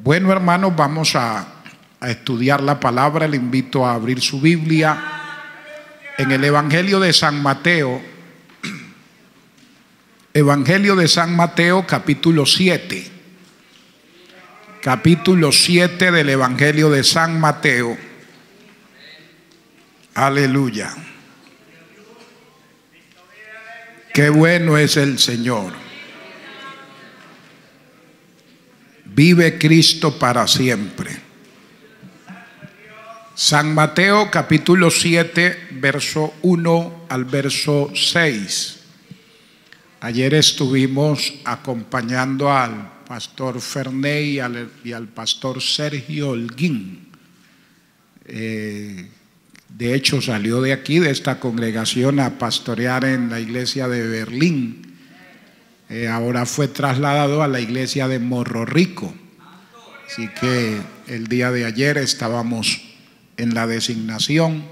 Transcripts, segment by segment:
Bueno, hermanos, vamos a, estudiar la palabra. Le invito a abrir su Biblia en el Evangelio de San Mateo. Evangelio de San Mateo, capítulo 7. Capítulo 7 del Evangelio de San Mateo. Aleluya. Qué bueno es el Señor. Vive Cristo para siempre. San Mateo capítulo 7, verso 1 al verso 6. Ayer estuvimos acompañando al pastor Ferney y al, pastor Sergio Holguín. Eh, de hecho, salió de aquí, de esta congregación, a pastorear en la iglesia de Berlín eh, ahora fue trasladado a la iglesia de Morro Rico. Así que el día de ayer estábamos en la designación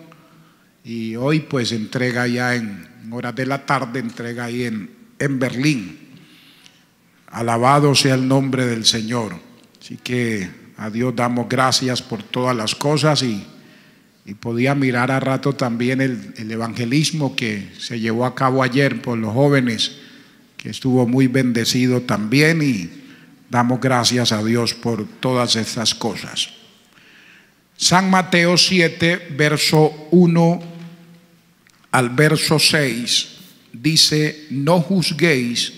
y hoy pues entrega ya en, horas de la tarde, entrega ahí en, en Berlín. Alabado sea el nombre del Señor. Así que a Dios damos gracias por todas las cosas y, y podía mirar a rato también el, el evangelismo que se llevó a cabo ayer por los jóvenes estuvo muy bendecido también y damos gracias a Dios por todas estas cosas. San Mateo 7, verso 1 al verso 6 dice, no juzguéis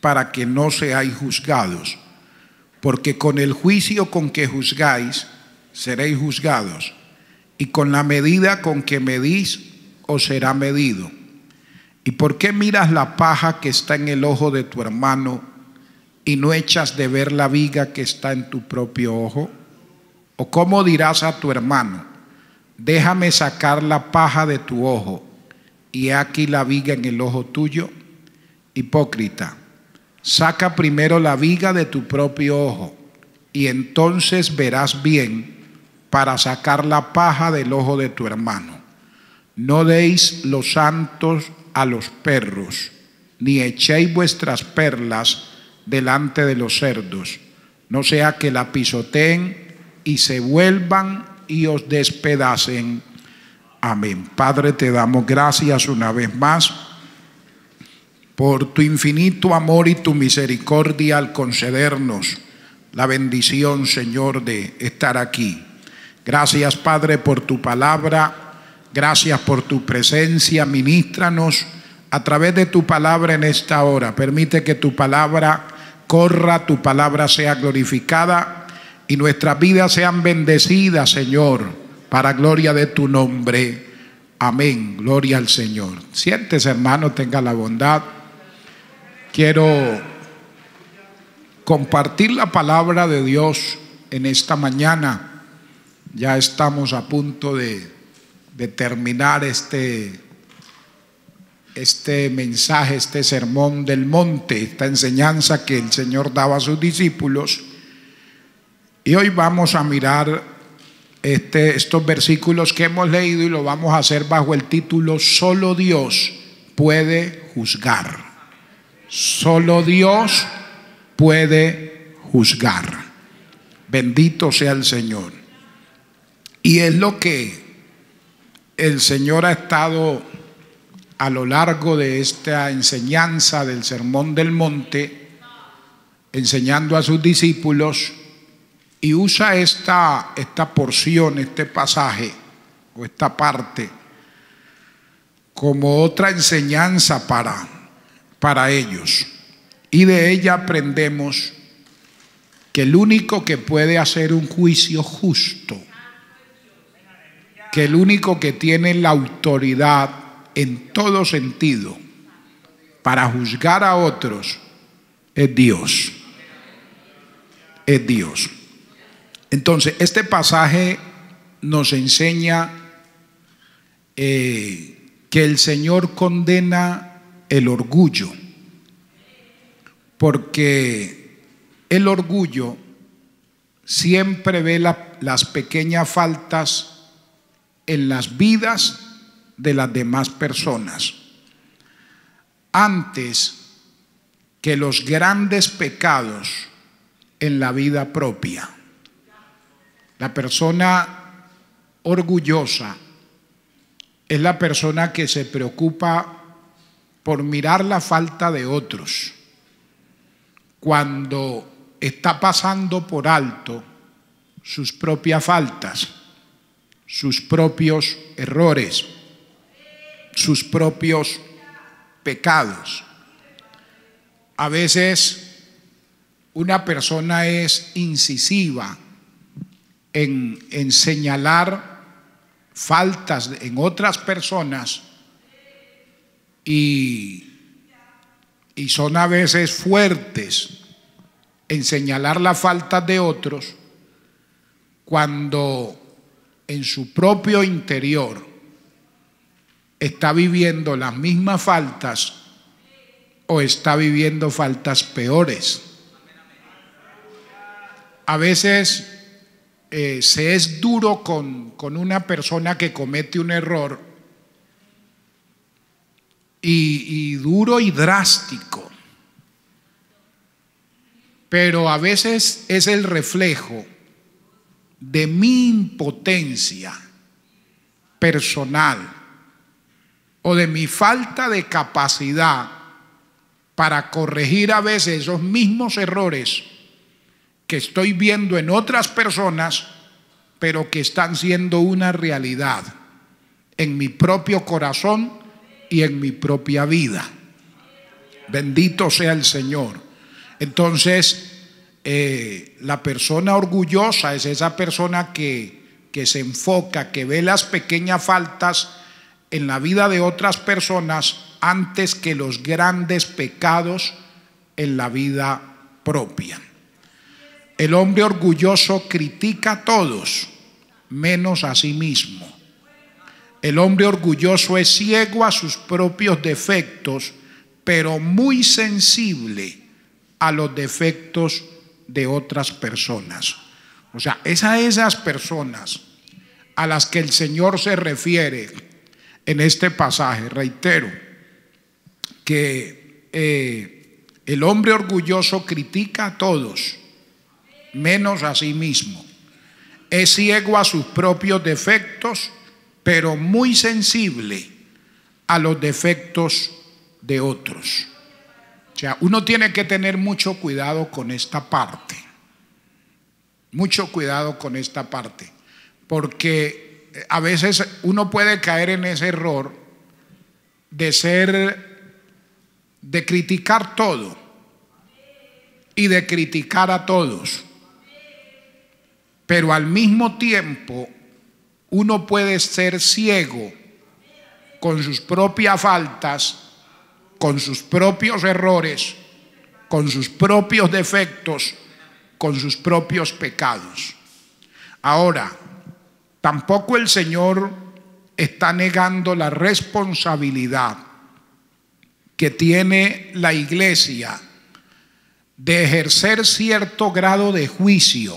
para que no seáis juzgados, porque con el juicio con que juzgáis seréis juzgados, y con la medida con que medís os será medido. ¿Y por qué miras la paja que está en el ojo de tu hermano y no echas de ver la viga que está en tu propio ojo? ¿O cómo dirás a tu hermano, déjame sacar la paja de tu ojo y aquí la viga en el ojo tuyo? Hipócrita, saca primero la viga de tu propio ojo y entonces verás bien para sacar la paja del ojo de tu hermano. No deis los santos a los perros, ni echéis vuestras perlas delante de los cerdos, no sea que la pisoteen y se vuelvan y os despedacen. Amén. Padre, te damos gracias una vez más por tu infinito amor y tu misericordia al concedernos la bendición, Señor, de estar aquí. Gracias, Padre, por tu palabra Gracias por tu presencia, ministranos a través de tu palabra en esta hora. Permite que tu palabra corra, tu palabra sea glorificada y nuestras vidas sean bendecidas, Señor, para gloria de tu nombre. Amén, gloria al Señor. Siéntese, hermano, tenga la bondad. Quiero compartir la palabra de Dios en esta mañana. Ya estamos a punto de de terminar este, este mensaje, este sermón del monte, esta enseñanza que el Señor daba a sus discípulos. Y hoy vamos a mirar este, estos versículos que hemos leído y lo vamos a hacer bajo el título Solo Dios puede juzgar. Solo Dios puede juzgar. Bendito sea el Señor. Y es lo que el Señor ha estado a lo largo de esta enseñanza del Sermón del Monte, enseñando a sus discípulos, y usa esta, esta porción, este pasaje o esta parte, como otra enseñanza para, para ellos. Y de ella aprendemos que el único que puede hacer un juicio justo que el único que tiene la autoridad en todo sentido para juzgar a otros es Dios. Es Dios. Entonces, este pasaje nos enseña eh, que el Señor condena el orgullo, porque el orgullo siempre ve las pequeñas faltas en las vidas de las demás personas. Antes que los grandes pecados en la vida propia. La persona orgullosa es la persona que se preocupa por mirar la falta de otros. Cuando está pasando por alto sus propias faltas sus propios errores, sus propios pecados. A veces una persona es incisiva en, señalar faltas en otras personas y, y son a veces fuertes en señalar la faltas de otros cuando en su propio interior está viviendo las mismas faltas o está viviendo faltas peores. A veces eh, se es duro con, una persona que comete un error y duro y drástico, pero a veces es el reflejo de mi impotencia personal o de mi falta de capacidad para corregir a veces esos mismos errores que estoy viendo en otras personas, pero que están siendo una realidad en mi propio corazón y en mi propia vida. Bendito sea el Señor. Entonces, eh, la persona orgullosa es esa persona que, que se enfoca, que ve las pequeñas faltas en la vida de otras personas antes que los grandes pecados en la vida propia. El hombre orgulloso critica a todos, menos a sí mismo. El hombre orgulloso es ciego a sus propios defectos, pero muy sensible a los defectos de otras personas. O sea, es a esas personas a las que el Señor se refiere en este pasaje. Reitero que eh, el hombre orgulloso critica a todos, menos a sí mismo. Es ciego a sus propios defectos, pero muy sensible a los defectos de otros. O sea, uno tiene que tener mucho cuidado con esta parte. Mucho cuidado con esta parte. Porque eh, a veces uno puede caer en ese error de ser, de criticar todo y de criticar a todos. Pero al mismo tiempo uno puede ser ciego con sus propias faltas con sus propios errores, con sus propios defectos, con sus propios pecados. Ahora, tampoco el Señor está negando la responsabilidad que tiene la iglesia de ejercer cierto grado de juicio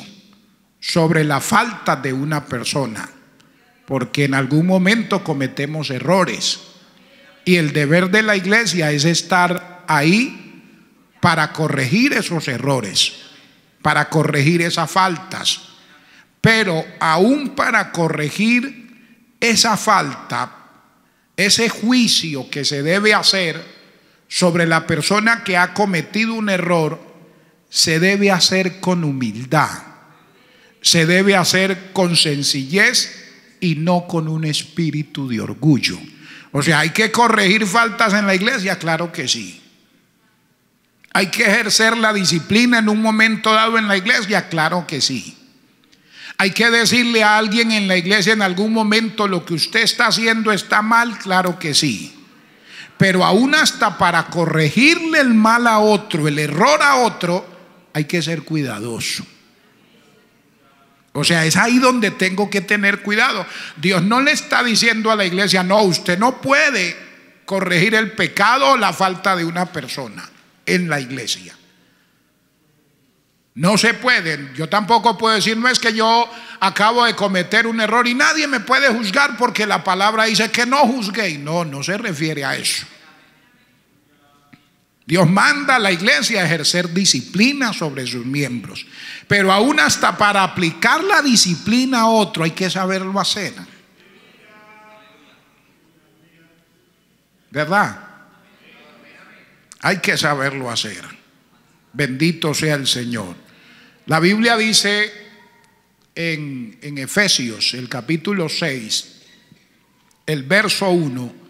sobre la falta de una persona, porque en algún momento cometemos errores y el deber de la iglesia es estar ahí para corregir esos errores, para corregir esas faltas. Pero aún para corregir esa falta, ese juicio que se debe hacer sobre la persona que ha cometido un error, se debe hacer con humildad, se debe hacer con sencillez y no con un espíritu de orgullo. O sea, ¿hay que corregir faltas en la iglesia? Claro que sí. ¿Hay que ejercer la disciplina en un momento dado en la iglesia? Claro que sí. ¿Hay que decirle a alguien en la iglesia en algún momento lo que usted está haciendo está mal? Claro que sí. Pero aún hasta para corregirle el mal a otro, el error a otro, hay que ser cuidadoso. O sea, es ahí donde tengo que tener cuidado. Dios no le está diciendo a la iglesia, no, usted no puede corregir el pecado o la falta de una persona en la iglesia. No se pueden. Yo tampoco puedo decir, no es que yo acabo de cometer un error y nadie me puede juzgar porque la palabra dice que no juzgué. No, no se refiere a eso. Dios manda a la iglesia a ejercer disciplina sobre sus miembros. Pero aún hasta para aplicar la disciplina a otro hay que saberlo hacer. ¿Verdad? Hay que saberlo hacer. Bendito sea el Señor. La Biblia dice en, Efesios, el capítulo 6, el verso 1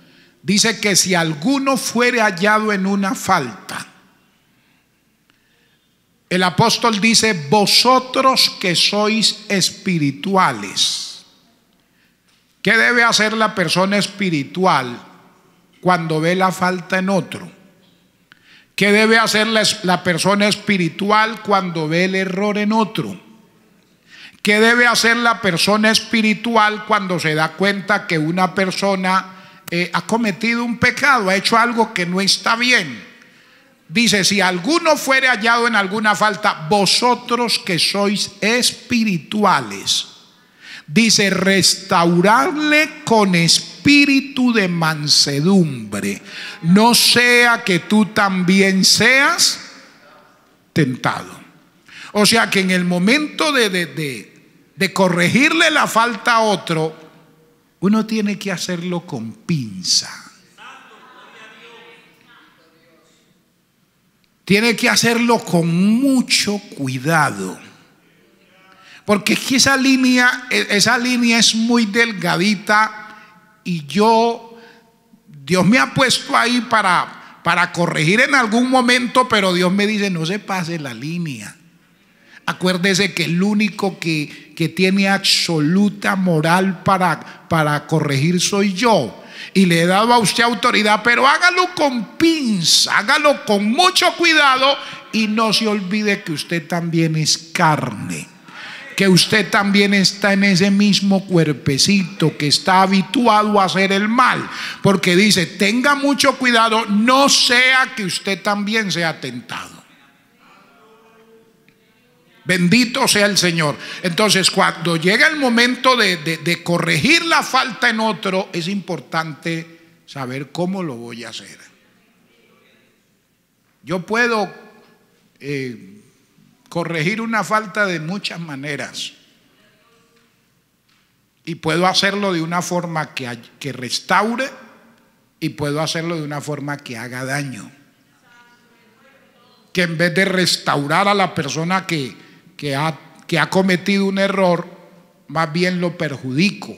Dice que si alguno fuere hallado en una falta, el apóstol dice, vosotros que sois espirituales, ¿qué debe hacer la persona espiritual cuando ve la falta en otro? ¿Qué debe hacer la, persona espiritual cuando ve el error en otro? ¿Qué debe hacer la persona espiritual cuando se da cuenta que una persona eh, ha cometido un pecado, ha hecho algo que no está bien. Dice, si alguno fuere hallado en alguna falta, vosotros que sois espirituales, dice, restaurarle con espíritu de mansedumbre, no sea que tú también seas tentado. O sea que en el momento de, de corregirle la falta a otro, uno tiene que hacerlo con pinza. Tiene que hacerlo con mucho cuidado. Porque es que esa línea, e, esa línea es muy delgadita y yo, Dios me ha puesto ahí para, para corregir en algún momento, pero Dios me dice, no se pase la línea. Acuérdese que el único que, que tiene absoluta moral para, para corregir soy yo. Y le he dado a usted autoridad, pero hágalo con pinza, hágalo con mucho cuidado y no se olvide que usted también es carne que usted también está en ese mismo cuerpecito que está habituado a hacer el mal. Porque dice, tenga mucho cuidado, no sea que usted también sea tentado. Bendito sea el Señor. Entonces, cuando llega el momento de, corregir la falta en otro, es importante saber cómo lo voy a hacer. Yo puedo eh, corregir una falta de muchas maneras. Y puedo hacerlo de una forma que, que restaure y puedo hacerlo de una forma que haga daño. Que en vez de restaurar a la persona que, que ha, cometido un error, más bien lo perjudico,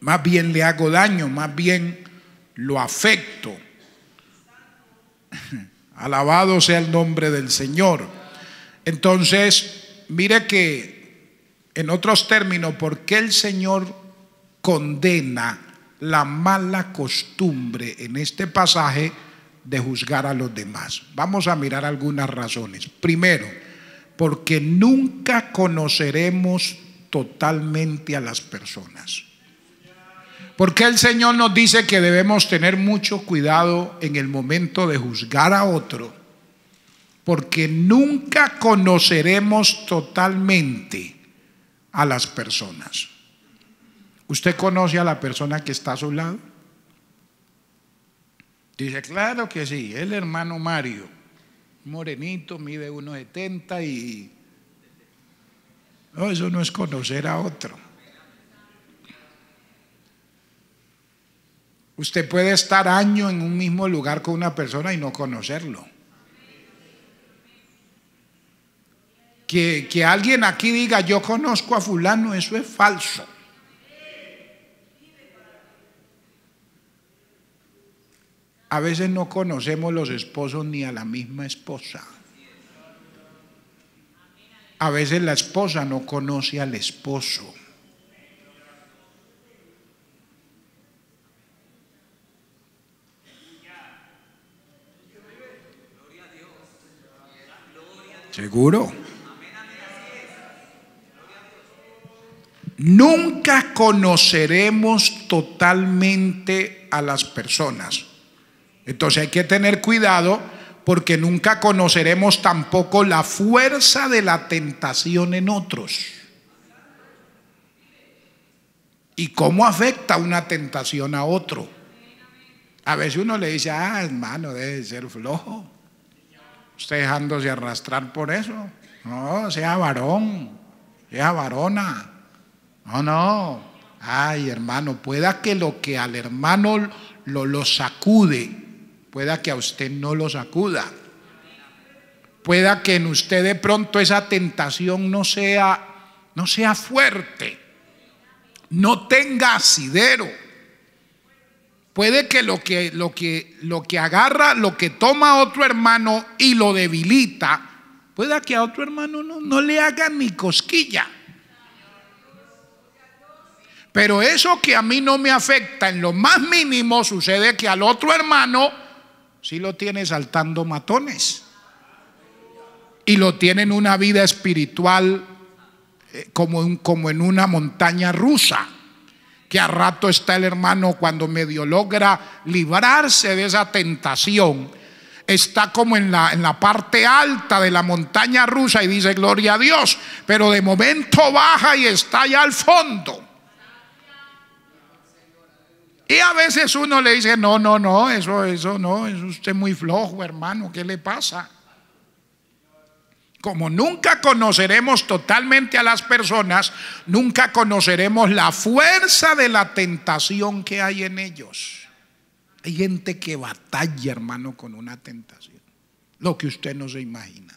más bien le hago daño, más bien lo afecto. Alabado sea el nombre del Señor. Entonces, mire que, en otros términos, ¿por qué el Señor condena la mala costumbre en este pasaje de juzgar a los demás? Vamos a mirar algunas razones. Primero, porque nunca conoceremos totalmente a las personas. Porque el Señor nos dice que debemos tener mucho cuidado en el momento de juzgar a otro, porque nunca conoceremos totalmente a las personas. ¿Usted conoce a la persona que está a su lado? Dice, claro que sí, el hermano Mario morenito, mide 1,70 y... No, eso no es conocer a otro. Usted puede estar año en un mismo lugar con una persona y no conocerlo. Que, que alguien aquí diga, yo conozco a fulano, eso es falso. A veces no conocemos los esposos ni a la misma esposa. A veces la esposa no conoce al esposo. Seguro. Nunca conoceremos totalmente a las personas. Entonces hay que tener cuidado porque nunca conoceremos tampoco la fuerza de la tentación en otros. ¿Y cómo afecta una tentación a otro? A veces uno le dice, ah, hermano, debe ser flojo. Usted dejándose arrastrar por eso. No, sea varón, sea varona. No, no. Ay, hermano, pueda que lo que al hermano lo, lo sacude Pueda que a usted no lo sacuda Pueda que en usted de pronto esa tentación no sea no sea fuerte. No tenga asidero. Puede que lo que, lo que lo que agarra, lo que toma otro hermano y lo debilita, pueda que a otro hermano no, no le haga ni cosquilla. Pero eso que a mí no me afecta en lo más mínimo sucede que al otro hermano si lo tiene saltando matones. Y lo tiene en una vida espiritual eh, como, como en una montaña rusa. Que a rato está el hermano cuando medio logra librarse de esa tentación. Está como en la, en la parte alta de la montaña rusa y dice gloria a Dios. Pero de momento baja y está ya al fondo. Y a veces uno le dice, no, no, no, eso, eso no, es usted muy flojo, hermano, ¿qué le pasa? Como nunca conoceremos totalmente a las personas, nunca conoceremos la fuerza de la tentación que hay en ellos. Hay gente que batalla, hermano, con una tentación. Lo que usted no se imagina.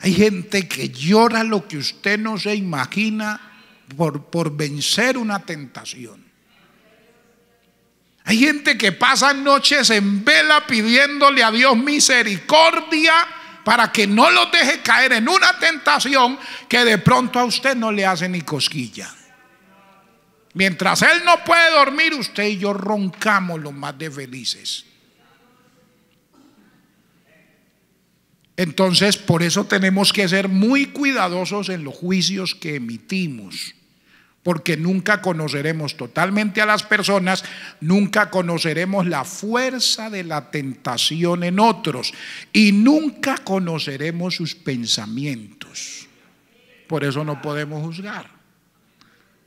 Hay gente que llora lo que usted no se imagina por, por vencer una tentación. Hay gente que pasa noches en vela pidiéndole a Dios misericordia para que no lo deje caer en una tentación que de pronto a usted no le hace ni cosquilla. Mientras él no puede dormir, usted y yo roncamos los más de felices. Entonces, por eso tenemos que ser muy cuidadosos en los juicios que emitimos porque nunca conoceremos totalmente a las personas, nunca conoceremos la fuerza de la tentación en otros y nunca conoceremos sus pensamientos. Por eso no podemos juzgar.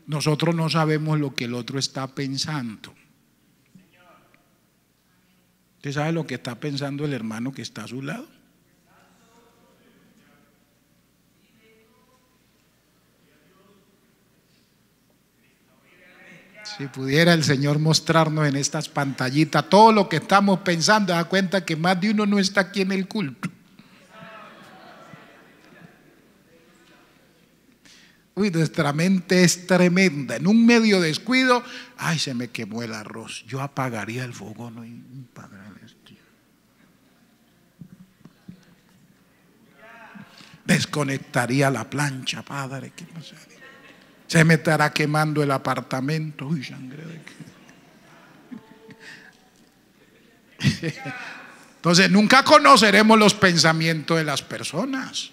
Nosotros no sabemos lo que el otro está pensando. ¿Usted sabe lo que está pensando el hermano que está a su lado? Si pudiera el Señor mostrarnos en estas pantallitas todo lo que estamos pensando, da cuenta que más de uno no está aquí en el culto. Uy, nuestra mente es tremenda. En un medio descuido, ay, se me quemó el arroz. Yo apagaría el fogón ¿no? ¡Padre! Desconectaría la plancha, padre. ¿qué pasa? Se me estará quemando el apartamento. Uy, sangre Entonces, nunca conoceremos los pensamientos de las personas.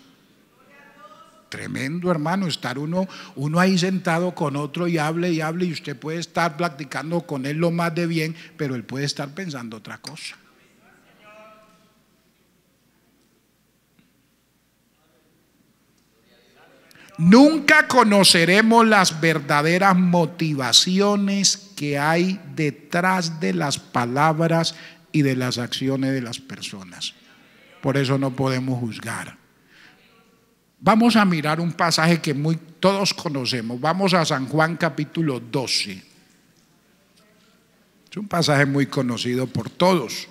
Tremendo, hermano, estar uno, uno ahí sentado con otro y hable y hable y usted puede estar platicando con él lo más de bien, pero él puede estar pensando otra cosa. Nunca conoceremos las verdaderas motivaciones que hay detrás de las palabras y de las acciones de las personas. Por eso no podemos juzgar. Vamos a mirar un pasaje que muy, todos conocemos. Vamos a San Juan capítulo 12. Es un pasaje muy conocido por todos.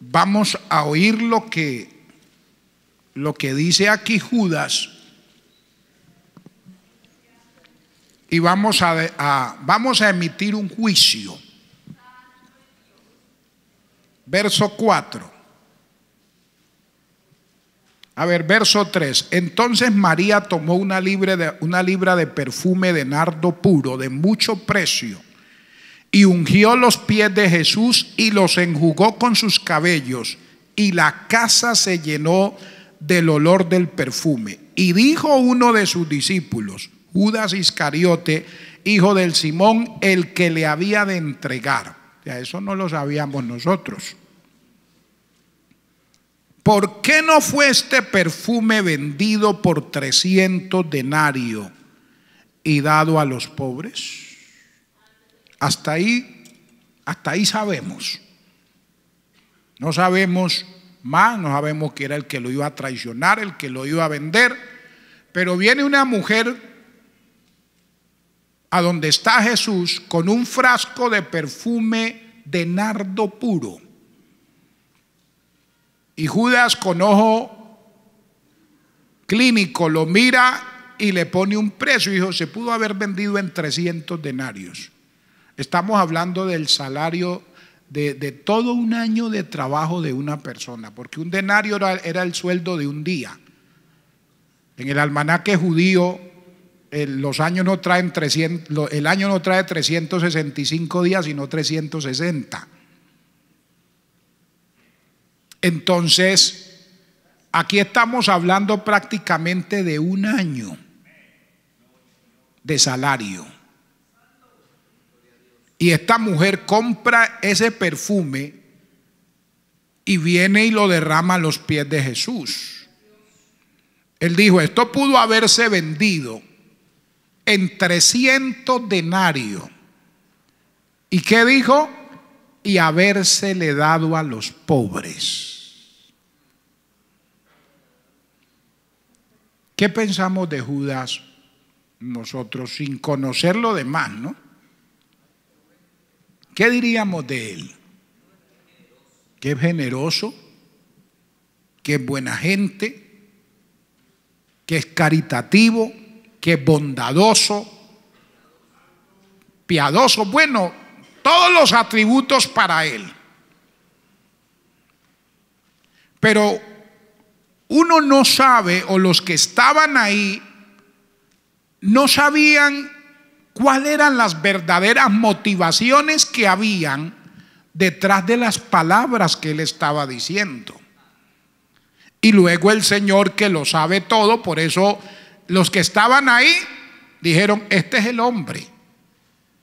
Vamos a oír lo que lo que dice aquí Judas y vamos a, vamos a emitir un juicio. Verso 4. A ver, verso 3. Entonces María tomó una, libre de, una libra de perfume de nardo puro, de mucho precio, y ungió los pies de Jesús y los enjugó con sus cabellos, y la casa se llenó del olor del perfume. Y dijo uno de sus discípulos, Judas Iscariote, hijo del Simón, el que le había de entregar. Ya eso no lo sabíamos nosotros. ¿Por qué no fue este perfume vendido por 300 denarios y dado a los pobres? Hasta ahí, hasta ahí sabemos. No sabemos más, no sabemos que era el que lo iba a traicionar, el que lo iba a vender, pero viene una mujer a donde está Jesús con un frasco de perfume de nardo puro. Y Judas con ojo clínico lo mira y le pone un precio. dijo, se pudo haber vendido en 300 denarios. Estamos hablando del salario de, todo un año de trabajo de una persona, porque un denario era, el sueldo de un día. En el almanaque judío, no el año no trae 365 días, sino 360. Entonces, aquí estamos hablando prácticamente de un año de salario. Y esta mujer compra ese perfume y viene y lo derrama a los pies de Jesús. Él dijo, esto pudo haberse vendido en 300 denarios. ¿Y qué dijo? Y habérsele dado a los pobres. ¿Qué pensamos de Judas nosotros sin conocer lo demás, no? ¿Qué diríamos de él? Que es generoso, que es buena gente, que es caritativo, que es bondadoso, piadoso, bueno, todos los atributos para él. Pero uno no sabe, o los que estaban ahí, no sabían cuáles eran las verdaderas motivaciones que habían detrás de las palabras que él estaba diciendo. Y luego el Señor que lo sabe todo, por eso los que estaban ahí dijeron, este es el hombre.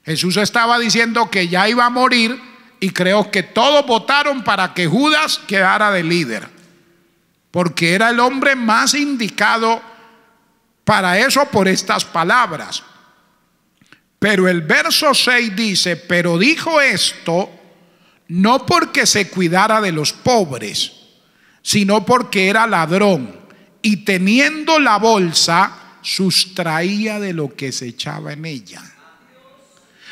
Jesús estaba diciendo que ya iba a morir y creo que todos votaron para que Judas quedara de líder, porque era el hombre más indicado para eso por estas palabras. Pero el verso 6 dice, pero dijo esto no porque se cuidara de los pobres, sino porque era ladrón y teniendo la bolsa sustraía de lo que se echaba en ella.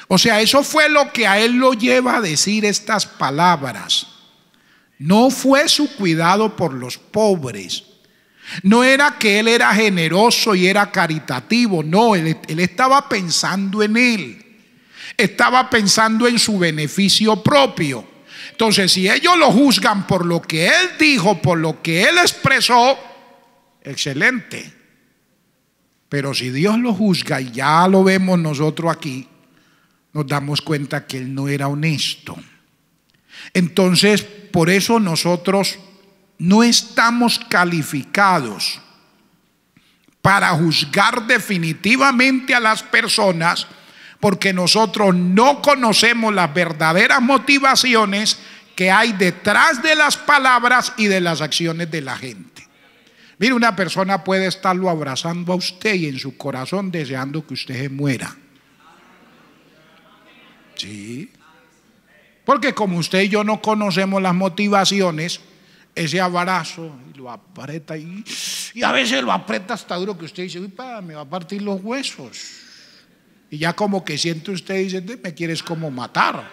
O sea, eso fue lo que a él lo lleva a decir estas palabras. No fue su cuidado por los pobres, no era que él era generoso y era caritativo, no, él, estaba pensando en él, estaba pensando en su beneficio propio. Entonces, si ellos lo juzgan por lo que él dijo, por lo que él expresó, excelente. Pero si Dios lo juzga, y ya lo vemos nosotros aquí, nos damos cuenta que él no era honesto. Entonces, por eso nosotros no estamos calificados para juzgar definitivamente a las personas porque nosotros no conocemos las verdaderas motivaciones que hay detrás de las palabras y de las acciones de la gente. Mire, una persona puede estarlo abrazando a usted y en su corazón deseando que usted se muera. Sí. Porque como usted y yo no conocemos las motivaciones, ese abrazo y lo aprieta y, y, a veces lo aprieta hasta duro que usted dice, uy, me va a partir los huesos. Y ya como que siente usted y dice, me quieres como matar.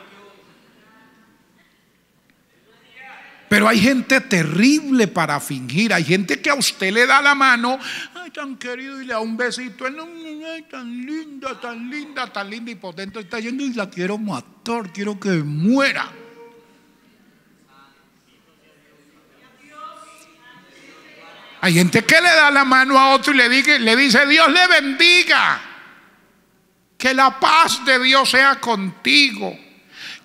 Pero hay gente terrible para fingir, hay gente que a usted le da la mano, ay tan querido, y le da un besito, ay tan linda, tan linda, tan linda, y potente está yendo y la quiero matar, quiero que muera. Hay gente que le da la mano a otro y le dice, le dice Dios le bendiga. Que la paz de Dios sea contigo.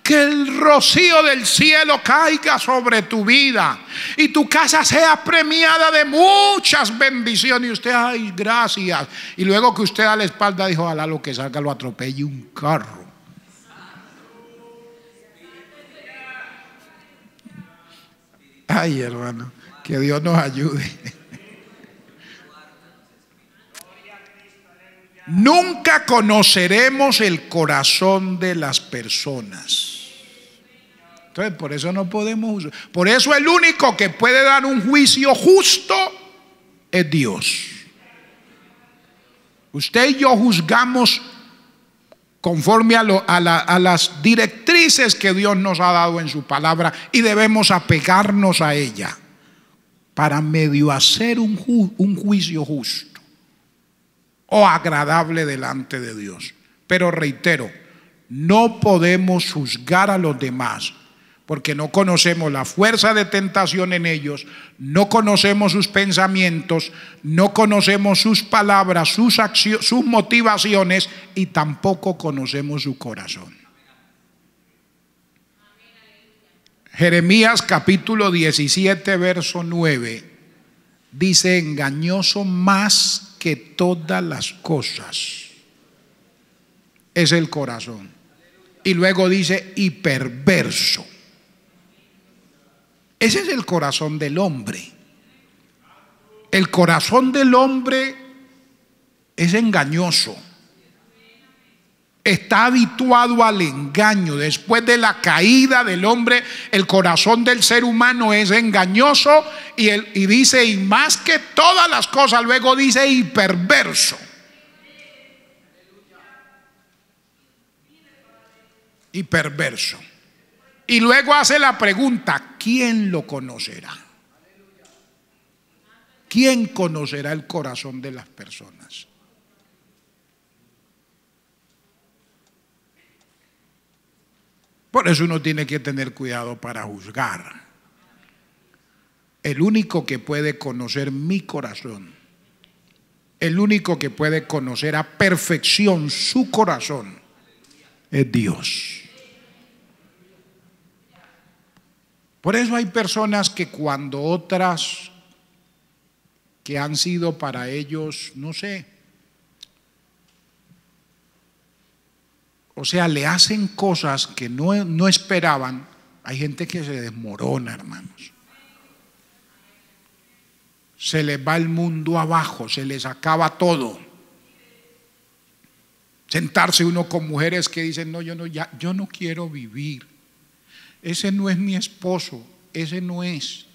Que el rocío del cielo caiga sobre tu vida y tu casa sea premiada de muchas bendiciones. Y usted, ay, gracias. Y luego que usted da la espalda dijo, ojalá lo que salga lo atropelle un carro. Ay, hermano, que Dios nos ayude. Nunca conoceremos el corazón de las personas. Entonces, por eso no podemos Por eso el único que puede dar un juicio justo es Dios. Usted y yo juzgamos conforme a, las directrices que Dios nos ha dado en su palabra y debemos apegarnos a ella para medio hacer un juicio justo o agradable delante de Dios. Pero reitero, no podemos juzgar a los demás porque no conocemos la fuerza de tentación en ellos, no conocemos sus pensamientos, no conocemos sus palabras, sus, sus motivaciones y tampoco conocemos su corazón. Jeremías capítulo 17, verso 9, dice, engañoso más que todas las cosas. Es el corazón. Y luego dice, hiperverso Ese es el corazón del hombre. El corazón del hombre es engañoso está habituado al engaño. Después de la caída del hombre, el corazón del ser humano es engañoso y, dice, y más que todas las cosas, luego dice, y perverso. Y perverso. Y luego hace la pregunta, ¿quién lo conocerá? ¿Quién conocerá el corazón de las personas? Por eso uno tiene que tener cuidado para juzgar. El único que puede conocer mi corazón, el único que puede conocer a perfección su corazón, es Dios. Por eso hay personas que cuando otras que han sido para ellos, no sé, O sea, le hacen cosas que no, esperaban. Hay gente que se desmorona, hermanos. Se le va el mundo abajo, se les acaba todo. Sentarse uno con mujeres que dicen, no, yo no, ya, yo no quiero vivir. Ese no es mi esposo, ese no es.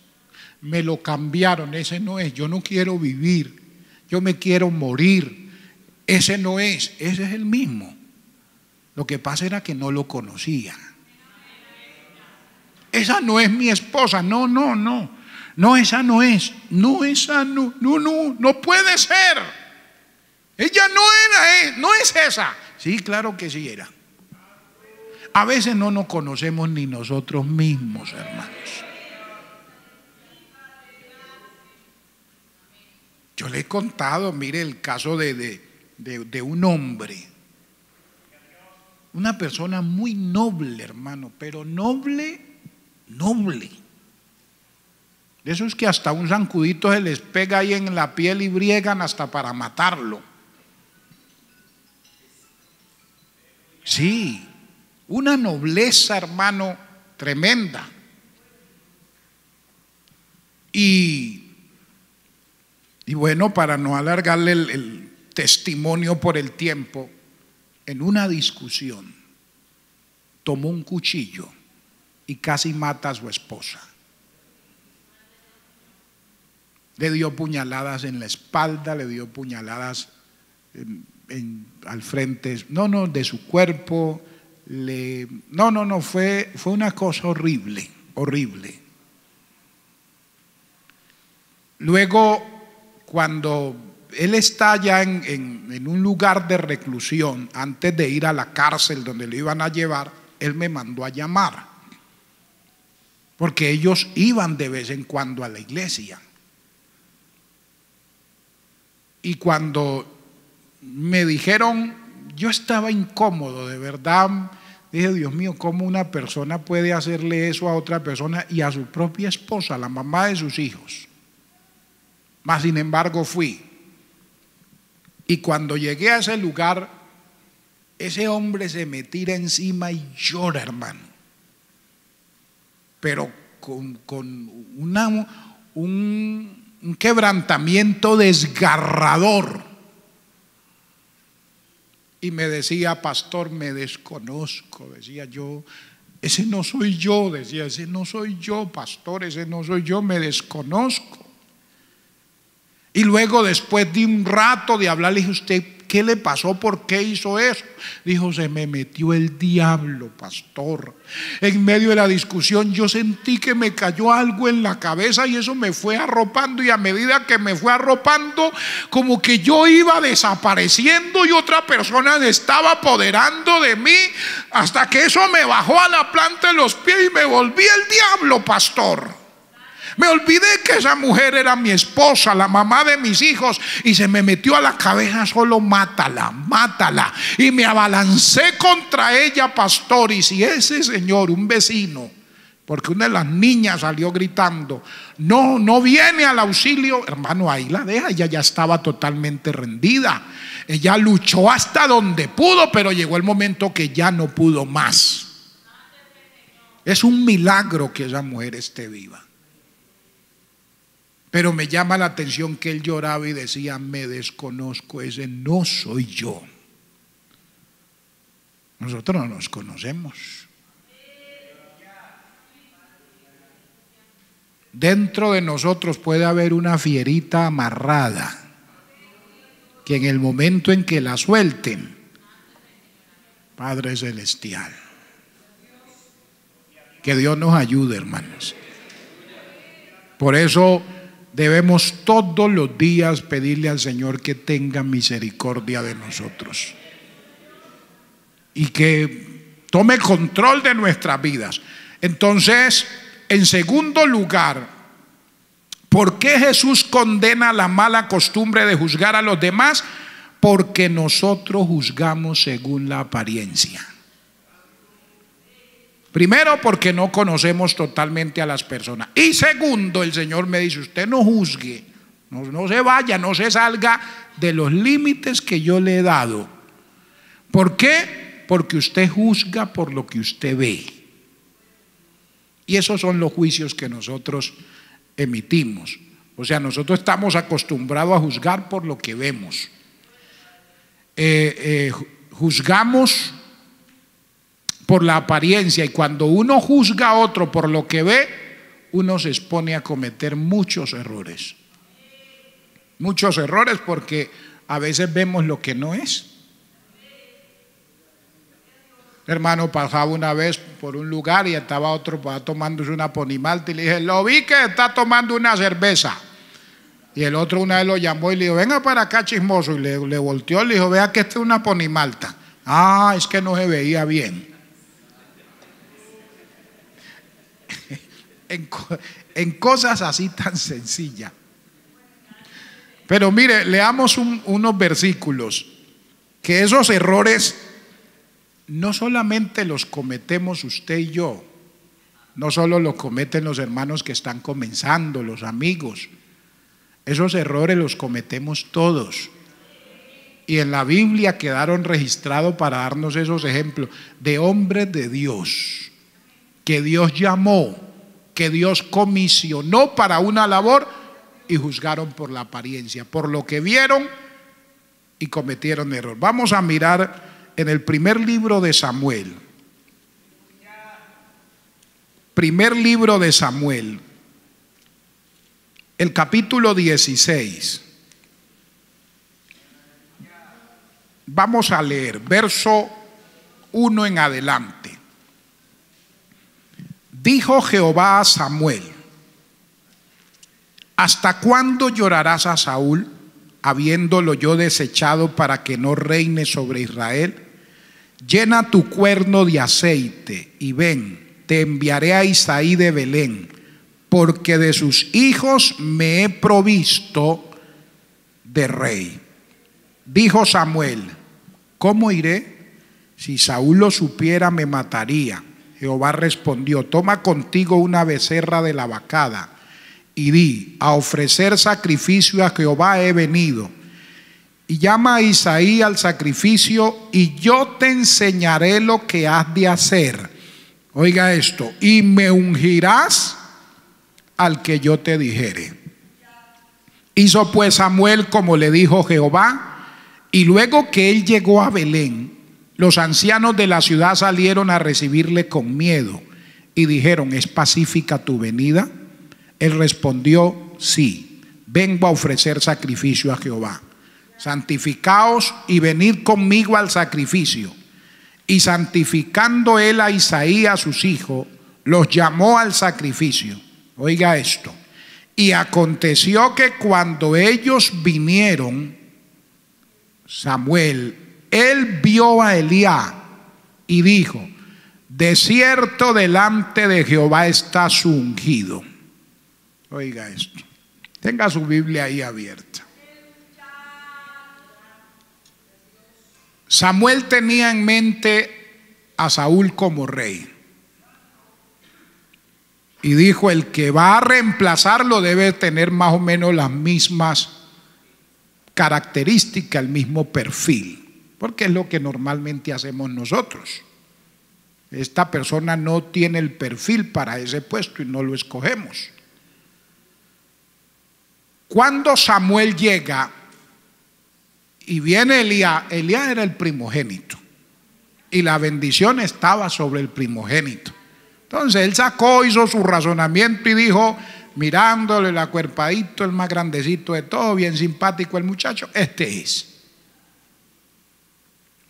Me lo cambiaron, ese no es. Yo no quiero vivir, yo me quiero morir. Ese no es, ese es el mismo. Lo que pasa era que no lo conocía. Esa no es mi esposa, no, no, no. No, esa no es. No, esa no, no, no, no puede ser. Ella no era, eh. no es esa. Sí, claro que sí era. A veces no nos conocemos ni nosotros mismos, hermanos. Yo le he contado, mire, el caso de, de un hombre una persona muy noble, hermano, pero noble, noble. De eso es que hasta un zancudito se les pega ahí en la piel y briegan hasta para matarlo. Sí, una nobleza, hermano, tremenda. Y, bueno, para no alargarle el testimonio por el tiempo, en una discusión, tomó un cuchillo y casi mata a su esposa. Le dio puñaladas en la espalda, le dio puñaladas al frente, no, no, de su cuerpo. no, no, no, fue, fue una cosa horrible, horrible. Luego, cuando él está ya en, un lugar de reclusión, antes de ir a la cárcel donde lo iban a llevar, él me mandó a llamar. Porque ellos iban de vez en cuando a la iglesia. Y cuando me dijeron, yo estaba incómodo, de verdad. Dije, Dios mío, ¿cómo una persona puede hacerle eso a otra persona y a su propia esposa, la mamá de sus hijos? Mas, sin embargo, fui. Y cuando llegué a ese lugar, ese hombre se me tira encima y llora, hermano. Pero con, con un quebrantamiento desgarrador. Y me decía, pastor, me desconozco, decía yo, ese no soy yo, decía, ese no soy yo, pastor, ese no soy yo, me desconozco. Y luego después de un rato de hablar, le dije, ¿usted qué le pasó? ¿Por qué hizo eso? Dijo, se me metió el diablo, pastor. En medio de la discusión yo sentí que me cayó algo en la cabeza y eso me fue arropando y a medida que me fue arropando, como que yo iba desapareciendo y otra persona estaba apoderando de mí hasta que eso me bajó a la planta de los pies y me volví el diablo, pastor. Me olvidé que esa mujer era mi esposa, la mamá de mis hijos, y se me metió a la cabeza solo mátala, mátala. Y me abalancé contra ella, pastor. Y si ese señor, un vecino, porque una de las niñas salió gritando, no, no viene al auxilio, hermano, ahí la deja, ella ya estaba totalmente rendida. Ella luchó hasta donde pudo, pero llegó el momento que ya no pudo más. Es un milagro que esa mujer esté viva. Pero me llama la atención que él lloraba y decía, me desconozco, ese no soy yo. Nosotros no nos conocemos. Dentro de nosotros puede haber una fierita amarrada que en el momento en que la suelten, Padre Celestial, que Dios nos ayude, hermanos. Por eso debemos todos los días pedirle al Señor que tenga misericordia de nosotros y que tome control de nuestras vidas. Entonces, en segundo lugar, ¿por qué Jesús condena la mala costumbre de juzgar a los demás? Porque nosotros juzgamos según la apariencia. Primero, porque no conocemos totalmente a las personas. Y segundo, el Señor me dice, usted no juzgue, no, se vaya, no se salga de los límites que yo le he dado. ¿Por qué? Porque usted juzga por lo que usted ve. Y esos son los juicios que nosotros emitimos. O sea, nosotros estamos acostumbrados a juzgar por lo que vemos. Eh, eh, juzgamos por la apariencia y cuando uno juzga a otro por lo que ve, uno se expone a cometer muchos errores. Muchos errores porque a veces vemos lo que no es. hermano pasaba una vez por un lugar y estaba otro tomándose una ponimalta y le dije, lo vi que está tomando una cerveza. Y el otro una vez lo llamó y le dijo, venga para acá chismoso. Y le, volteó y le dijo, vea que esta es una ponimalta. Ah, es que no se veía bien. en, cosas así tan sencillas. Pero mire, leamos unos versículos, que esos errores no solamente los cometemos usted y yo, no solo los cometen los hermanos que están comenzando, los amigos, esos errores los cometemos todos. Y en la Biblia quedaron registrados para darnos esos ejemplos de hombres de Dios, que Dios llamó que Dios comisionó para una labor y juzgaron por la apariencia, por lo que vieron y cometieron error. Vamos a mirar en el primer libro de Samuel. Primer libro de Samuel, el capítulo 16. Vamos a leer verso 1 en adelante dijo Jehová a Samuel, ¿hasta cuándo llorarás a Saúl, habiéndolo yo desechado para que no reine sobre Israel? Llena tu cuerno de aceite y ven, te enviaré a Isaí de Belén, porque de sus hijos me he provisto de rey. Dijo Samuel, ¿cómo iré? Si Saúl lo supiera, me mataría. Jehová respondió, toma contigo una becerra de la vacada y di, a ofrecer sacrificio a Jehová he venido. Y llama a Isaí al sacrificio y yo te enseñaré lo que has de hacer. Oiga esto, y me ungirás al que yo te dijere. Hizo pues Samuel como le dijo Jehová, y luego que él llegó a Belén, los ancianos de la ciudad salieron a recibirle con miedo y dijeron, ¿es pacífica tu venida? Él respondió, sí, vengo a ofrecer sacrificio a Jehová. Santificaos y venid conmigo al sacrificio. Y santificando él a Isaías, sus hijos, los llamó al sacrificio. Oiga esto. Y aconteció que cuando ellos vinieron, Samuel él vio a Elías y dijo, de cierto delante de Jehová está su ungido. Oiga esto. Tenga su Biblia ahí abierta. Samuel tenía en mente a Saúl como rey. Y dijo, el que va a reemplazarlo debe tener más o menos las mismas características, el mismo perfil porque es lo que normalmente hacemos nosotros. Esta persona no tiene el perfil para ese puesto y no lo escogemos. Cuando Samuel llega y viene Elías, Elías era el primogénito y la bendición estaba sobre el primogénito. Entonces él sacó, hizo su razonamiento y dijo, mirándole la acuerpadito, el más grandecito de todo, bien simpático el muchacho, este es.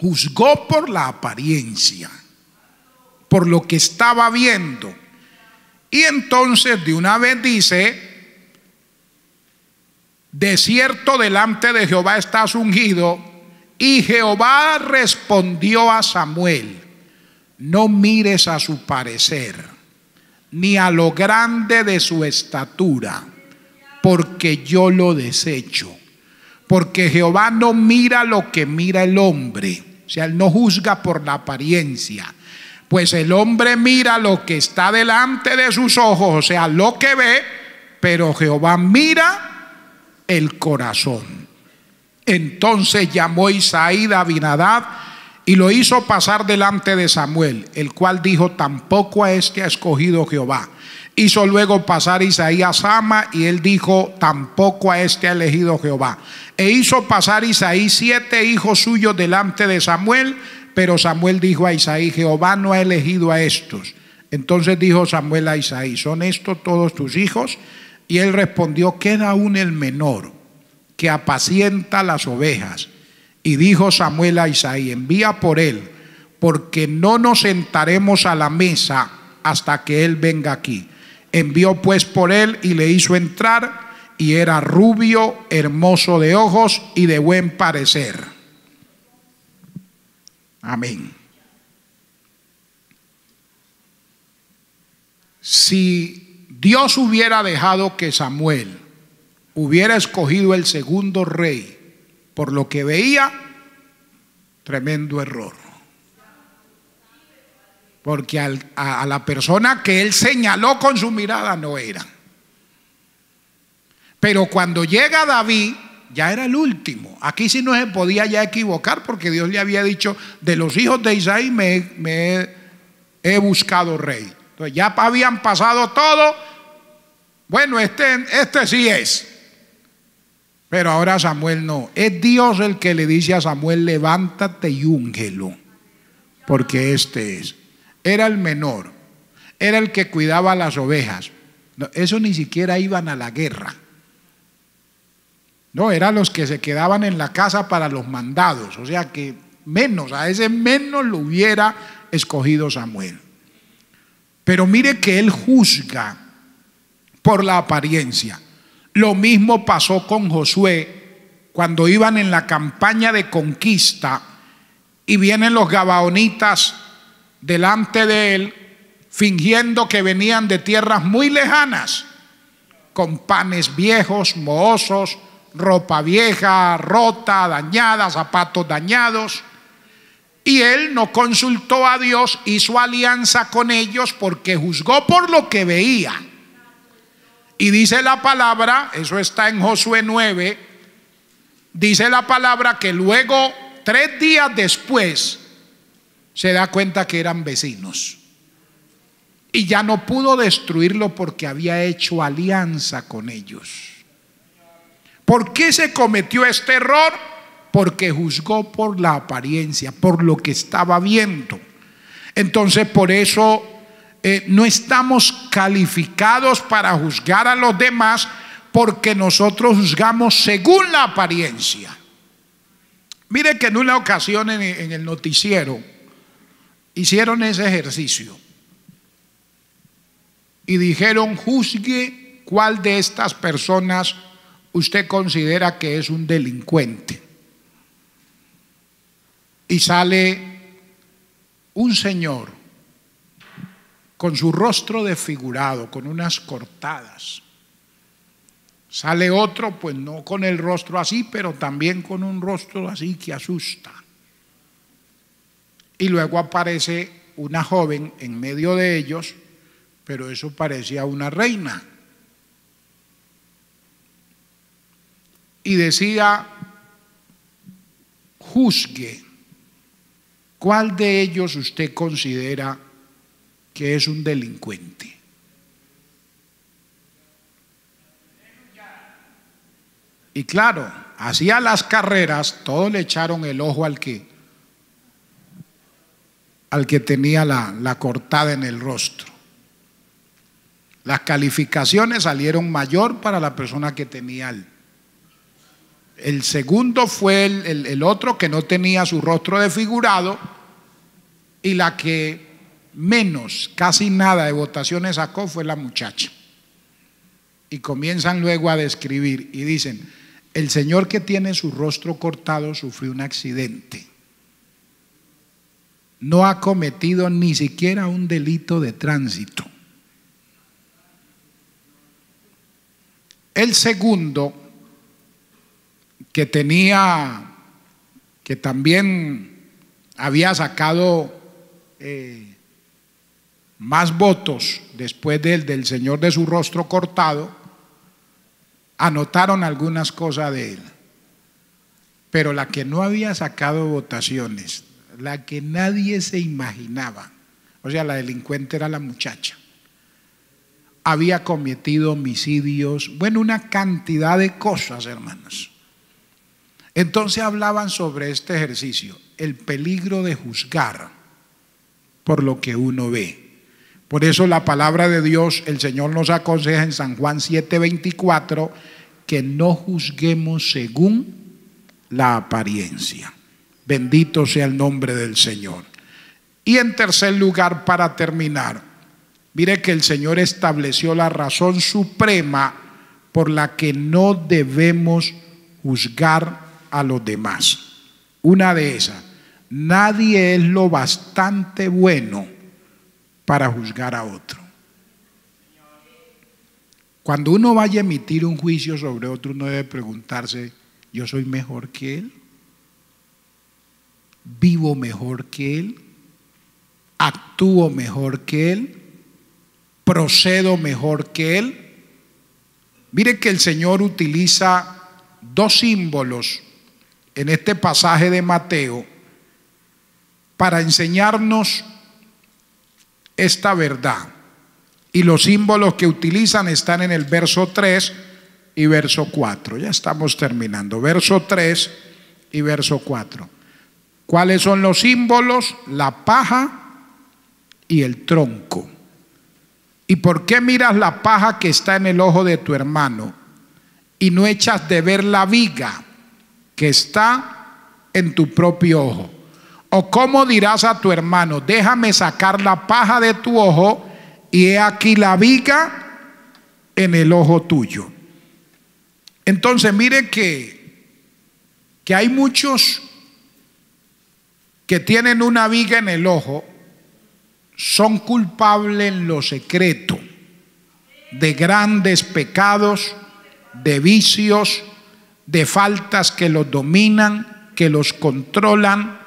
Juzgó por la apariencia, por lo que estaba viendo. Y entonces de una vez dice, de cierto delante de Jehová estás ungido. Y Jehová respondió a Samuel, no mires a su parecer, ni a lo grande de su estatura, porque yo lo desecho. Porque Jehová no mira lo que mira el hombre, o sea, él no juzga por la apariencia. Pues el hombre mira lo que está delante de sus ojos, o sea, lo que ve, pero Jehová mira el corazón. Entonces llamó Isaí a Abinadad y lo hizo pasar delante de Samuel, el cual dijo, tampoco a este ha escogido Jehová, Hizo luego pasar Isaías Sama y él dijo, tampoco a este ha elegido Jehová. E hizo pasar Isaí siete hijos suyos delante de Samuel, pero Samuel dijo a Isaí, Jehová no ha elegido a estos. Entonces dijo Samuel a Isaí, ¿son estos todos tus hijos? Y él respondió, queda aún el menor que apacienta las ovejas. Y dijo Samuel a Isaí, envía por él, porque no nos sentaremos a la mesa hasta que él venga aquí. Envió pues por él y le hizo entrar y era rubio, hermoso de ojos y de buen parecer. Amén. Si Dios hubiera dejado que Samuel hubiera escogido el segundo rey por lo que veía, tremendo error porque a, la persona que él señaló con su mirada no era. Pero cuando llega David, ya era el último. Aquí sí no se podía ya equivocar porque Dios le había dicho, de los hijos de Isaí me, he buscado rey. Entonces ya habían pasado todo. Bueno, este, este sí es. Pero ahora Samuel no. Es Dios el que le dice a Samuel, levántate y úngelo, porque este es era el menor, era el que cuidaba las ovejas. eso ni siquiera iban a la guerra. No, eran los que se quedaban en la casa para los mandados. O sea que menos, a ese menos lo hubiera escogido Samuel. Pero mire que él juzga por la apariencia. Lo mismo pasó con Josué cuando iban en la campaña de conquista y vienen los gabaonitas delante de él, fingiendo que venían de tierras muy lejanas, con panes viejos, mohosos, ropa vieja, rota, dañada, zapatos dañados. Y él no consultó a Dios, hizo alianza con ellos porque juzgó por lo que veía. Y dice la palabra, eso está en Josué 9, dice la palabra que luego, tres días después, se da cuenta que eran vecinos. Y ya no pudo destruirlo porque había hecho alianza con ellos. ¿Por qué se cometió este error? Porque juzgó por la apariencia, por lo que estaba viendo. Entonces por eso eh, no estamos calificados para juzgar a los demás porque nosotros juzgamos según la apariencia. Mire que en una ocasión en el noticiero, hicieron ese ejercicio y dijeron, juzgue cuál de estas personas usted considera que es un delincuente. Y sale un señor con su rostro desfigurado, con unas cortadas. Sale otro, pues no con el rostro así, pero también con un rostro así que asusta. Y luego aparece una joven en medio de ellos, pero eso parecía una reina. Y decía, juzgue cuál de ellos usted considera que es un delincuente. Y claro, hacía las carreras, todos le echaron el ojo al que al que tenía la, cortada en el rostro. Las calificaciones salieron mayor para la persona que tenía el. El segundo fue el, el otro que no tenía su rostro desfigurado y la que menos, casi nada de votaciones sacó fue la muchacha. Y comienzan luego a describir y dicen, el señor que tiene su rostro cortado sufrió un accidente no ha cometido ni siquiera un delito de tránsito. El segundo, que tenía, que también había sacado eh, más votos después del, del Señor de su rostro cortado, anotaron algunas cosas de él. Pero la que no había sacado votaciones la que nadie se imaginaba. O sea, la delincuente era la muchacha. Había cometido homicidios, bueno, una cantidad de cosas, hermanos. Entonces hablaban sobre este ejercicio, el peligro de juzgar por lo que uno ve. Por eso la palabra de Dios, el Señor nos aconseja en San Juan 7:24 que no juzguemos según la apariencia. Bendito sea el nombre del Señor. Y en tercer lugar, para terminar, mire que el Señor estableció la razón suprema por la que no debemos juzgar a los demás. Una de esas, nadie es lo bastante bueno para juzgar a otro. Cuando uno vaya a emitir un juicio sobre otro, uno debe preguntarse, ¿yo soy mejor que él? vivo mejor que Él, actúo mejor que Él, procedo mejor que Él. Mire que el Señor utiliza dos símbolos en este pasaje de Mateo para enseñarnos esta verdad. Y los símbolos que utilizan están en el verso 3 y verso 4. Ya estamos terminando. Verso 3 y verso 4. ¿Cuáles son los símbolos? La paja y el tronco. ¿Y por qué miras la paja que está en el ojo de tu hermano y no echas de ver la viga que está en tu propio ojo? ¿O cómo dirás a tu hermano, déjame sacar la paja de tu ojo y he aquí la viga en el ojo tuyo? Entonces, mire que, que hay muchos que tienen una viga en el ojo son culpables en lo secreto de grandes pecados, de vicios, de faltas que los dominan, que los controlan.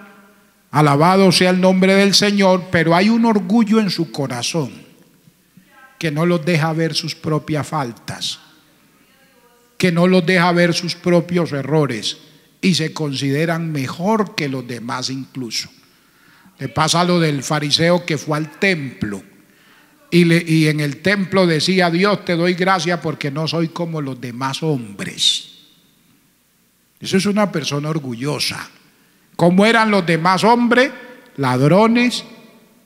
Alabado sea el nombre del Señor, pero hay un orgullo en su corazón que no los deja ver sus propias faltas, que no los deja ver sus propios errores y se consideran mejor que los demás incluso. Le pasa lo del fariseo que fue al templo y, en el templo decía, Dios te doy gracia porque no soy como los demás hombres. Eso es una persona orgullosa. ¿Cómo eran los demás hombres? Ladrones,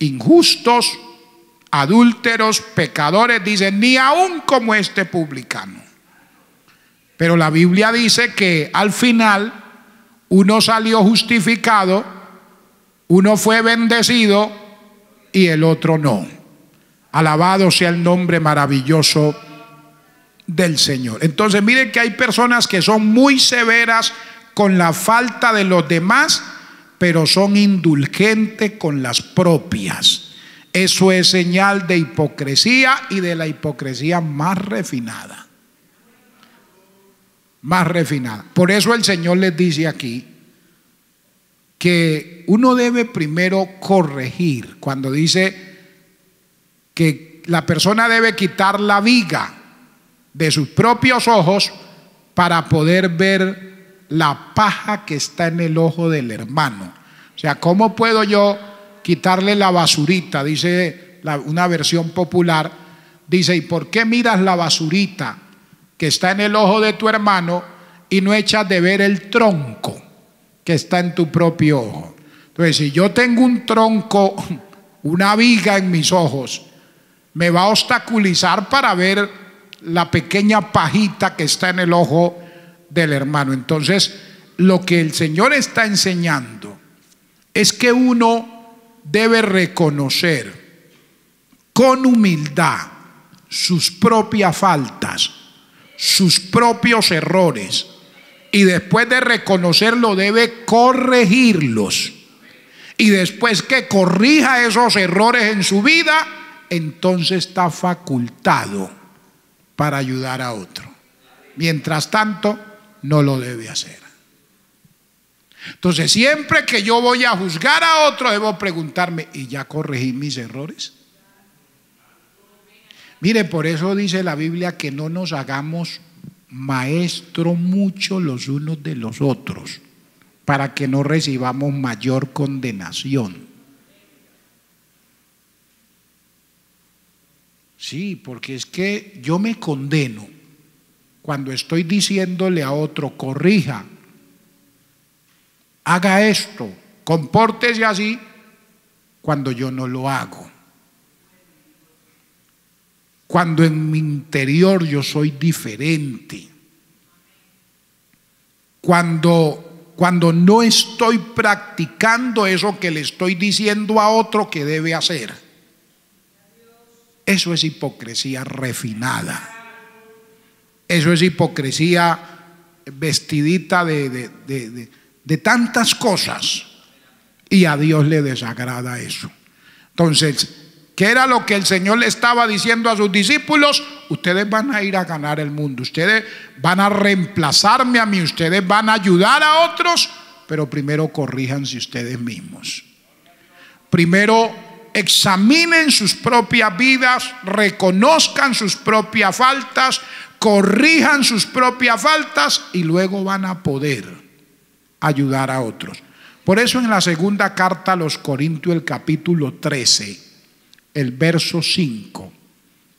injustos, adúlteros, pecadores, dicen, ni aún como este publicano. Pero la Biblia dice que al final uno salió justificado, uno fue bendecido y el otro no. Alabado sea el nombre maravilloso del Señor. Entonces miren que hay personas que son muy severas con la falta de los demás, pero son indulgentes con las propias. Eso es señal de hipocresía y de la hipocresía más refinada más refinada. Por eso el Señor les dice aquí que uno debe primero corregir. Cuando dice que la persona debe quitar la viga de sus propios ojos para poder ver la paja que está en el ojo del hermano. O sea, ¿cómo puedo yo quitarle la basurita? Dice una versión popular. Dice, ¿y por qué miras la basurita? que está en el ojo de tu hermano y no echas de ver el tronco que está en tu propio ojo. Entonces, si yo tengo un tronco, una viga en mis ojos, me va a obstaculizar para ver la pequeña pajita que está en el ojo del hermano. Entonces, lo que el Señor está enseñando es que uno debe reconocer con humildad sus propias faltas sus propios errores y después de reconocerlo debe corregirlos. Y después que corrija esos errores en su vida, entonces está facultado para ayudar a otro. Mientras tanto, no lo debe hacer. Entonces, siempre que yo voy a juzgar a otro, debo preguntarme, ¿y ya corregí mis errores? Mire, por eso dice la Biblia que no nos hagamos maestro mucho los unos de los otros, para que no recibamos mayor condenación. Sí, porque es que yo me condeno cuando estoy diciéndole a otro, corrija, haga esto, compórtese así, cuando yo no lo hago cuando en mi interior yo soy diferente, cuando, cuando no estoy practicando eso que le estoy diciendo a otro que debe hacer. Eso es hipocresía refinada. Eso es hipocresía vestidita de, de, tantas cosas. Y a Dios le desagrada eso. Entonces, que era lo que el Señor le estaba diciendo a sus discípulos, ustedes van a ir a ganar el mundo, ustedes van a reemplazarme a mí, ustedes van a ayudar a otros, pero primero corríjanse ustedes mismos. Primero examinen sus propias vidas, reconozcan sus propias faltas, corrijan sus propias faltas y luego van a poder ayudar a otros. Por eso en la segunda carta a los Corintios, el capítulo 13, el verso 5.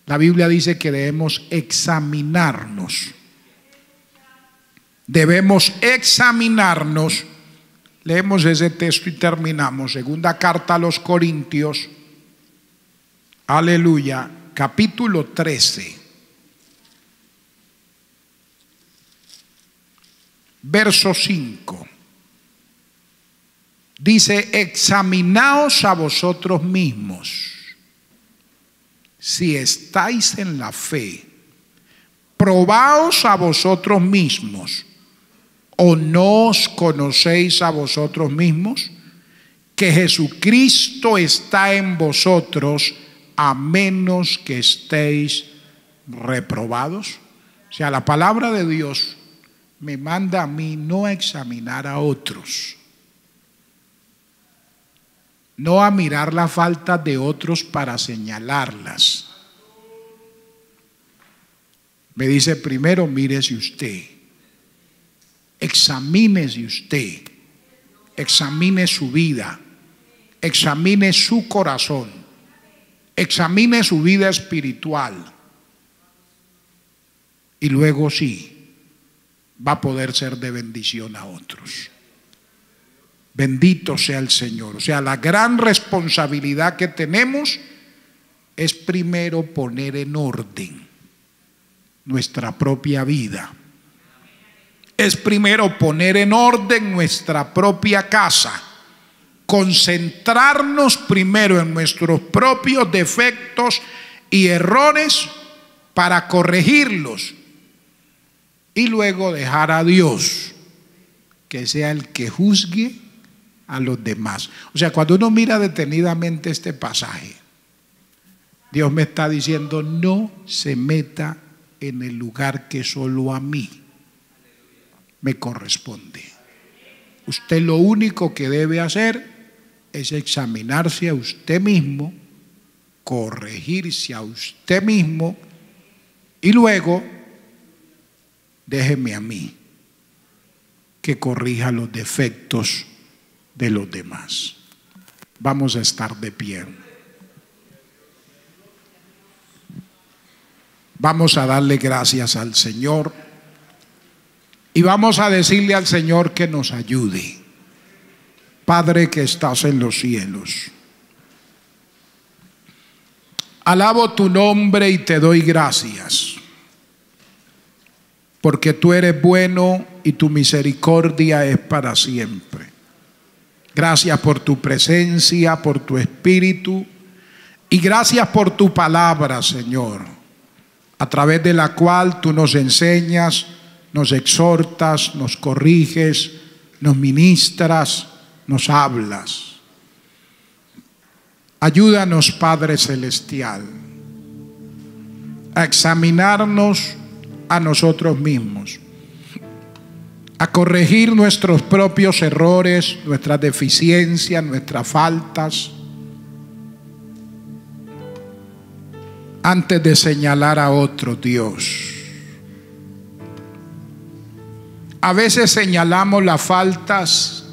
La Biblia dice que debemos examinarnos. Debemos examinarnos. Leemos ese texto y terminamos. Segunda carta a los Corintios. Aleluya. Capítulo 13. Verso 5. Dice, examinaos a vosotros mismos si estáis en la fe, probaos a vosotros mismos, o no os conocéis a vosotros mismos, que Jesucristo está en vosotros a menos que estéis reprobados. O sea, la palabra de Dios me manda a mí no examinar a otros no a mirar la falta de otros para señalarlas. Me dice primero, mírese usted, examínese usted, examine su vida, examine su corazón, examine su vida espiritual. Y luego sí, va a poder ser de bendición a otros. Bendito sea el Señor. O sea, la gran responsabilidad que tenemos es primero poner en orden nuestra propia vida. Es primero poner en orden nuestra propia casa. Concentrarnos primero en nuestros propios defectos y errores para corregirlos. Y luego dejar a Dios que sea el que juzgue a los demás. O sea, cuando uno mira detenidamente este pasaje, Dios me está diciendo, no se meta en el lugar que solo a mí me corresponde. Usted lo único que debe hacer es examinarse a usted mismo, corregirse a usted mismo y luego déjeme a mí que corrija los defectos de los demás. Vamos a estar de pie. Vamos a darle gracias al Señor y vamos a decirle al Señor que nos ayude. Padre que estás en los cielos. Alabo tu nombre y te doy gracias, porque tú eres bueno y tu misericordia es para siempre. Gracias por tu presencia, por tu espíritu y gracias por tu palabra, Señor, a través de la cual tú nos enseñas, nos exhortas, nos corriges, nos ministras, nos hablas. Ayúdanos, Padre Celestial, a examinarnos a nosotros mismos a corregir nuestros propios errores, nuestras deficiencias, nuestras faltas, antes de señalar a otro Dios. A veces señalamos las faltas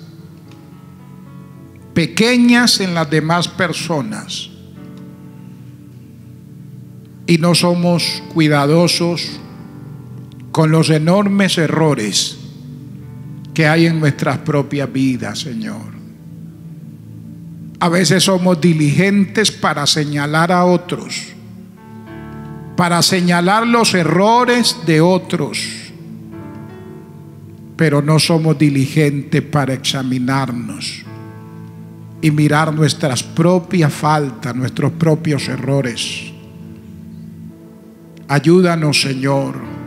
pequeñas en las demás personas y no somos cuidadosos con los enormes errores que hay en nuestras propias vidas, Señor. A veces somos diligentes para señalar a otros, para señalar los errores de otros, pero no somos diligentes para examinarnos y mirar nuestras propias faltas, nuestros propios errores. Ayúdanos, Señor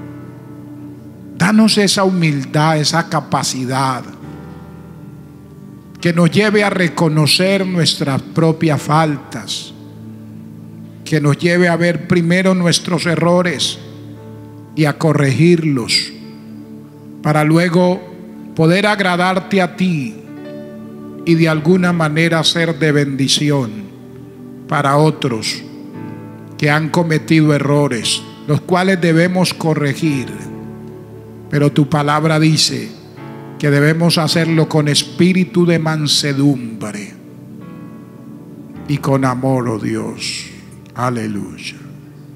Danos esa humildad, esa capacidad que nos lleve a reconocer nuestras propias faltas, que nos lleve a ver primero nuestros errores y a corregirlos, para luego poder agradarte a ti y de alguna manera ser de bendición para otros que han cometido errores, los cuales debemos corregir pero tu palabra dice que debemos hacerlo con espíritu de mansedumbre y con amor, oh Dios. Aleluya.